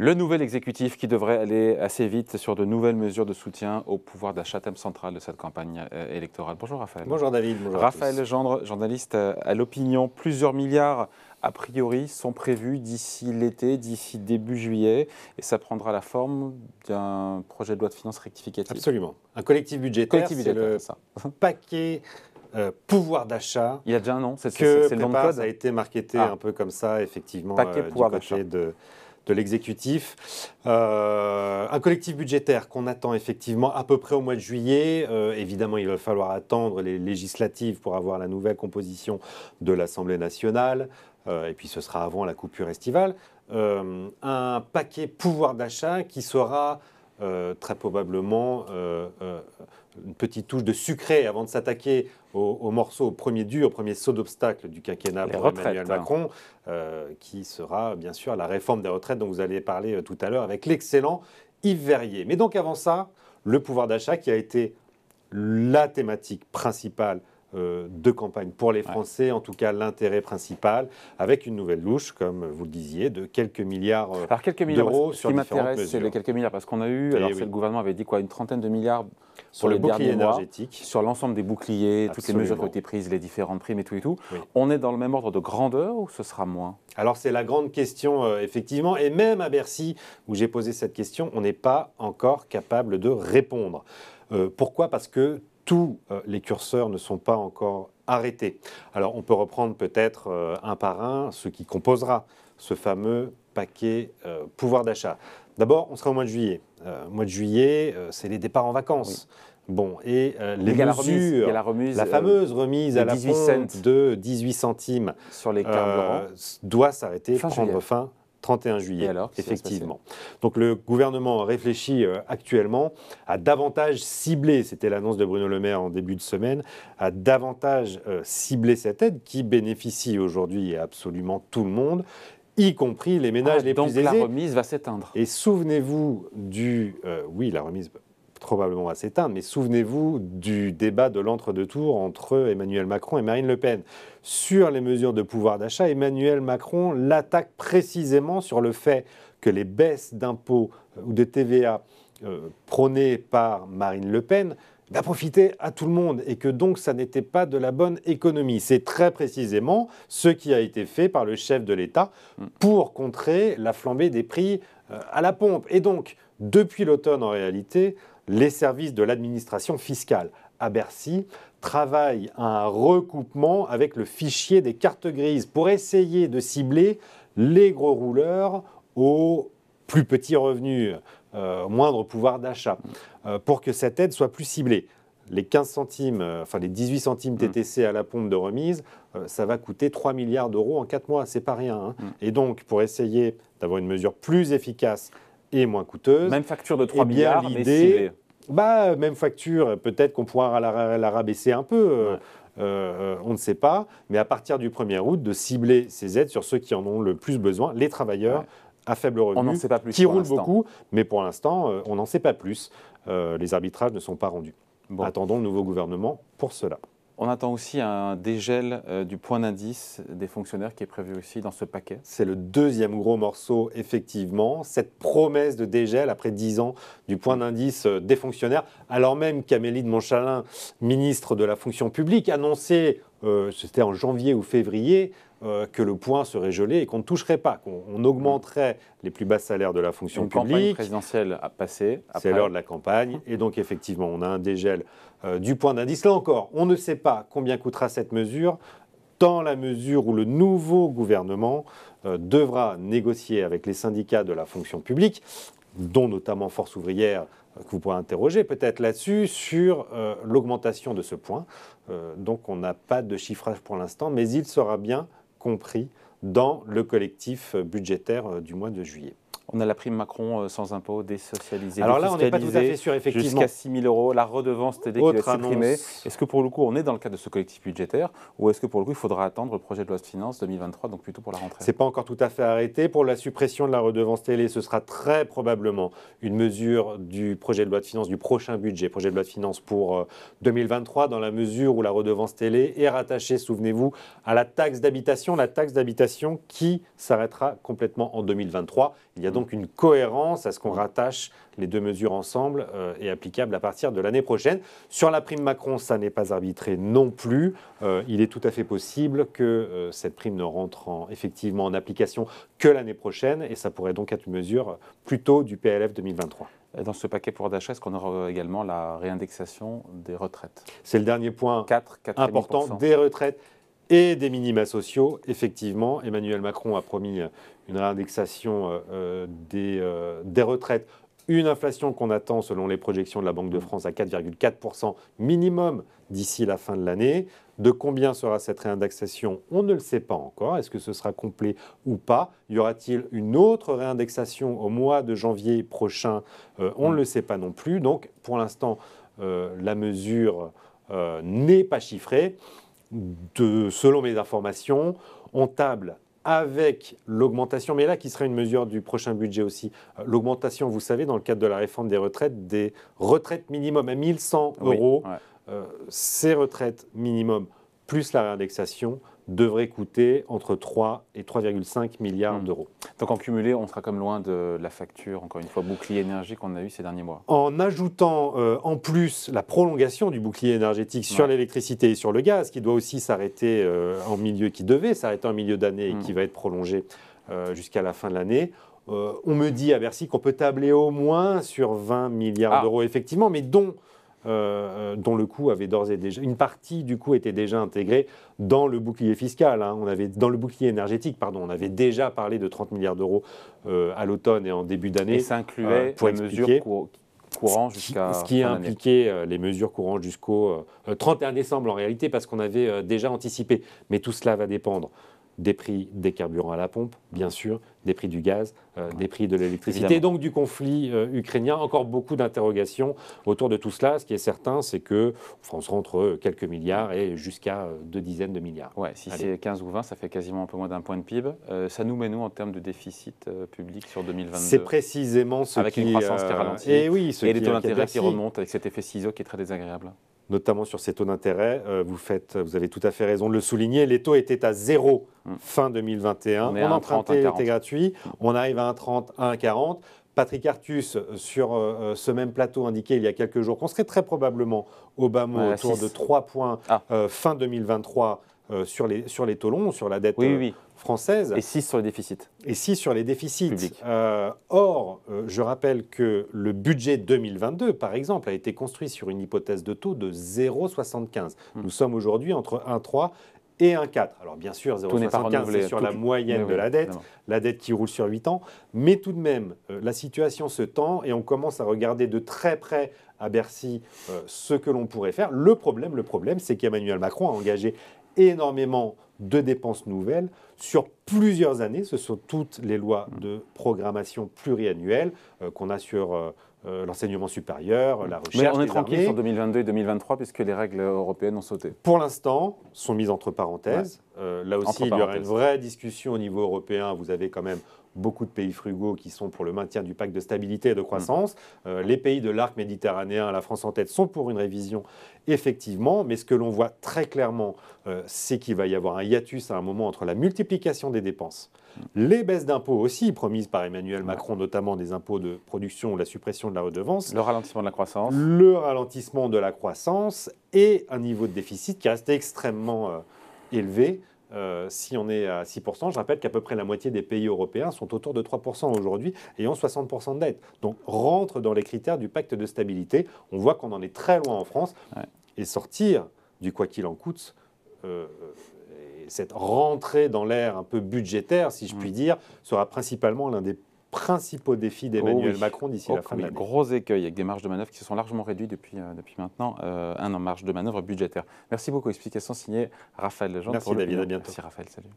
Le nouvel exécutif qui devrait aller assez vite sur de nouvelles mesures de soutien au pouvoir d'achat, thème central de cette campagne euh, électorale. Bonjour Raphaël. Bonjour David. Bonjour Raphaël Gendre, journaliste euh, à l'opinion. Plusieurs milliards, a priori, sont prévus d'ici l'été, d'ici début juillet, et ça prendra la forme d'un projet de loi de finances rectificative. Absolument. Un collectif budgétaire. Collectif le paquet. Euh, pouvoir d'achat. Il y a déjà un nom, c'est le nom de e code. Ça a été marketé ah. un peu comme ça, effectivement, paquet pouvoir d'achat. de, de l'exécutif. Euh, un collectif budgétaire qu'on attend effectivement à peu près au mois de juillet. Euh, évidemment, il va falloir attendre les législatives pour avoir la nouvelle composition de l'Assemblée nationale. Euh, et puis ce sera avant la coupure estivale. un paquet pouvoir d'achat qui sera euh, très probablement euh, euh, une petite touche de sucré avant de s'attaquer au, morceau, au premier dur, au premier saut d'obstacle du quinquennat pour Emmanuel hein. Macron, qui sera bien sûr la réforme des retraites dont vous allez parler tout à l'heure avec l'excellent Yves Verrier. Mais donc avant ça, le pouvoir d'achat qui a été la thématique principale euh, de campagne pour les Français, en tout cas l'intérêt principal, avec une nouvelle louche, comme vous le disiez, de quelques milliards euh, alors, quelques milliards, d'euros sur Ce qui m'intéresse, c'est les quelques milliards, parce qu'on a eu, eh alors le gouvernement avait dit quoi, une trentaine de milliards sur, le bouclier énergétique. sur l'ensemble des boucliers, toutes les mesures qui ont été prises, les différentes primes et tout et tout. On est dans le même ordre de grandeur ou ce sera moins Alors c'est la grande question, euh, effectivement. Et même à Bercy, où j'ai posé cette question, on n'est pas encore capable de répondre. pourquoi Parce que tous euh, les curseurs ne sont pas encore arrêtés. Alors on peut reprendre peut-être euh, un par un ce qui composera ce fameux paquet euh, pouvoir d'achat. D'abord, on sera au mois de juillet. mois de juillet, c'est les départs en vacances. Bon, et les mesures, la, fameuse remise à la pompe de 18 centimes sur les carburants doit s'arrêter, prendre fin 31 juillet, alors, effectivement. Donc le gouvernement réfléchit euh, actuellement à davantage cibler, c'était l'annonce de Bruno Le Maire en début de semaine, à davantage euh, cibler cette aide qui bénéficie aujourd'hui absolument tout le monde, y compris les ménages ah, les plus aisés. Donc la remise va s'éteindre. Et souvenez-vous du... Euh, oui, la remise probablement va s'éteindre, mais souvenez-vous du débat de l'entre-deux-tours entre Emmanuel Macron et Marine Le Pen. Sur les mesures de pouvoir d'achat, Emmanuel Macron l'attaque précisément sur le fait que les baisses d'impôts euh, ou de TVA euh, prônées par Marine Le Pen n'approfitaient profiter à tout le monde et que donc ça n'était pas de la bonne économie. C'est très précisément ce qui a été fait par le chef de l'État pour contrer la flambée des prix euh, à la pompe. Et donc, depuis l'automne en réalité, les services de l'administration fiscale à Bercy travaillent à un recoupement avec le fichier des cartes grises pour essayer de cibler les gros rouleurs aux plus petits revenus, euh, moindre pouvoir d'achat, euh, pour que cette aide soit plus ciblée. Les 15 centimes, euh, enfin les 18 centimes mm. TTC à la pompe de remise, ça va coûter 3 milliards d'euros en 4 mois, c'est pas rien. Hein. Mm. Et donc, pour essayer d'avoir une mesure plus efficace et moins coûteuse. Même facture de 3 eh milliards, mais Bah, même facture, peut-être qu'on pourra la, rabaisser un peu. Euh, euh, on ne sait pas, mais à partir du 1er août, de cibler ces aides sur ceux qui en ont le plus besoin, les travailleurs à faible revenu, qui roulent beaucoup, mais pour l'instant, on n'en sait pas plus. Euh, les arbitrages ne sont pas rendus. Attendons le nouveau gouvernement pour cela. On attend aussi un dégel euh, du point d'indice des fonctionnaires qui est prévu aussi dans ce paquet. C'est le deuxième gros morceau, effectivement. Cette promesse de dégel après dix ans du point mm. d'indice euh, des fonctionnaires, alors même qu'Amélie de Montchalin, ministre de la fonction publique, annonçait, euh, c'était en janvier ou février, euh, que le point serait gelé et qu'on ne toucherait pas, qu'on augmenterait les plus bas salaires de la fonction publique. campagne présidentielle a passé. C'est l'heure de la campagne. Et donc, effectivement, on a un dégel euh, du point d'indice. Là encore, on ne sait pas combien coûtera cette mesure dans la mesure où le nouveau gouvernement euh, devra négocier avec les syndicats de la fonction publique, dont notamment Force ouvrière, que vous pourrez interroger peut-être là-dessus, sur l'augmentation de ce point. donc on n'a pas de chiffrage pour l'instant, mais il sera bien compris dans le collectif budgétaire euh, du mois de juillet. On a la prime Macron euh, sans impôt, désocialisée. Alors là, on n'est pas tout à fait effectivement. Jusqu'à 6 000 euros, la redevance télé supprimée. Est-ce que pour le coup, on est dans le cadre de ce collectif budgétaire ou est-ce que pour le coup, il faudra attendre le projet de loi de finances 2023, donc plutôt pour la rentrée C'est pas encore tout à fait arrêté. Pour la suppression de la redevance télé, ce sera très probablement une mesure du projet de loi de finances, du prochain budget, projet de loi de finances pour 2023, euh, dans la mesure où la redevance télé est rattachée, souvenez-vous, à la taxe d'habitation, la taxe d'habitation qui s'arrêtera complètement en 2023. Il y a donc une cohérence à ce qu'on rattache les deux mesures ensemble euh, et applicable à partir de l'année prochaine. Sur la prime Macron, ça n'est pas arbitré non plus. Euh, il est tout à fait possible que euh, cette prime ne rentre effectivement en application que l'année prochaine et ça pourrait donc être une mesure plutôt du PLF 2023. Dans ce paquet pour d'achat, est-ce qu'on aura également la réindexation des retraites C'est le dernier point important des retraites et des minima sociaux. Effectivement, Emmanuel Macron a promis une réindexation euh, euh, euh, des, retraites, une inflation qu'on attend, selon les projections de la Banque de France, à 4,4% minimum d'ici la fin de l'année. De combien sera cette réindexation On ne le sait pas encore. Est-ce que ce sera complet ou pas Y aura-t-il une autre réindexation au mois de janvier prochain On ne le sait pas non plus. Donc, pour l'instant, la mesure n'est pas chiffrée. selon mes informations, on table avec l'augmentation, mais là qui sera une mesure du prochain budget aussi, euh, l'augmentation, vous savez, dans le cadre de la réforme des retraites, des retraites minimum à 1100 euros, euh, ces retraites minimum plus la réindexation devrait coûter entre 3 et 3,5 milliards hmm. d'euros. Donc en cumulé, on sera comme loin de la facture, encore une fois, bouclier énergie qu'on a eu ces derniers mois. En ajoutant euh, en plus la prolongation du bouclier énergétique sur l'électricité et sur le gaz, qui doit aussi s'arrêter euh, en milieu, qui devait s'arrêter en milieu d'année et qui hmm. va être prolongé euh, jusqu'à la fin de l'année, on me dit à Bercy qu'on peut tabler au moins sur 20 milliards ah. d'euros, effectivement, mais dont euh, euh, dont le coût avait d'ores et déjà, une partie du coût était déjà intégrée dans le bouclier fiscal, hein. on avait, dans le bouclier énergétique, pardon, on avait déjà parlé de 30 milliards d'euros euh, à l'automne et en début d'année. Et ça incluait pour les mesures courantes jusqu'à. Ce qui impliquait les mesures courantes jusqu'au 31 décembre en réalité, parce qu'on avait déjà anticipé. Mais tout cela va dépendre des prix des carburants à la pompe, bien sûr, des prix du gaz, euh, des prix de l'électricité, donc du conflit euh, ukrainien. Encore beaucoup d'interrogations autour de tout cela. Ce qui est certain, c'est que on rentre quelques milliards et jusqu'à euh, deux dizaines de milliards. Ouais, si c'est 15 ou 20, ça fait quasiment un peu moins d'un point de PIB. ça nous met nous en termes de déficit public sur 2022 C'est précisément ce avec une croissance qui ralentit et eh oui, ce et les taux d'intérêt qui remontent avec cet effet ciseau qui est très désagréable notamment sur ces taux d'intérêt. Euh, vous, vous avez tout à fait raison de le souligner. Les taux étaient à zéro mm. fin 2021. On, on empruntait, était gratuit. On arrive à 1,30, 1,40. Patrick Artus, sur euh, euh, ce même plateau, indiqué il y a quelques jours qu'on serait très probablement au bas mot autour de 3 points ah. fin 2023 sur, les, taux longs, sur la dette. Oui, oui française. Et 6 sur les déficits. Et 6 sur les déficits. Euh, or, euh, je rappelle que le budget 2022, par exemple, a été construit sur une hypothèse de taux de 0,75. Hmm. Nous sommes aujourd'hui entre 1,3 et 1,4. Alors bien sûr, 0,75, c'est sur la moyenne de la dette, la dette qui roule sur 8 ans, mais tout de même, euh, la situation se tend et on commence à regarder de très près à Bercy ce que l'on pourrait faire. Le problème, le problème, c'est qu'Emmanuel Macron a engagé énormément de dépenses nouvelles sur plusieurs années. Ce sont toutes les lois de programmation pluriannuelle euh, qu'on a sur euh, euh, l'enseignement supérieur, la recherche. Mais on est tranquille sur 2022 et 2023 puisque les règles européennes ont sauté. Pour l'instant, sont mises entre parenthèses. là aussi, il y aura une vraie discussion au niveau européen. Vous avez quand même beaucoup de pays frugaux qui sont pour le maintien du pacte de stabilité et de mm. croissance. Euh, les pays de l'arc méditerranéen, la France en tête, sont pour une révision, effectivement. Mais ce que l'on voit très clairement, euh, c'est qu'il va y avoir un hiatus à un moment entre la multiplication des dépenses, mm. les baisses d'impôts aussi promises par Emmanuel mm. Macron, notamment des impôts de production ou la suppression de la redevance. Le ralentissement de la croissance. Le ralentissement de la croissance et un niveau de déficit qui reste extrêmement... Euh, élevé euh, si on est à 6%, je rappelle qu'à peu près la moitié des pays européens sont autour de 3% aujourd'hui, et ont 60% de dette. Donc rentre dans les critères du pacte de stabilité. On voit qu'on en est très loin en France. Et sortir du quoi qu'il en coûte, euh, cette rentrée dans l'ère un peu budgétaire, si je mm. puis dire, sera principalement l'un des principaux défis oh d'Emmanuel Macron d'ici oh la fin de l'année. Gros écueil avec des marges de manœuvre qui sont largement réduites depuis, euh, depuis maintenant euh, un an, marge de manœuvre budgétaire. Merci beaucoup. Explication signée Raphaël Legendre. Merci Raphaël, salut.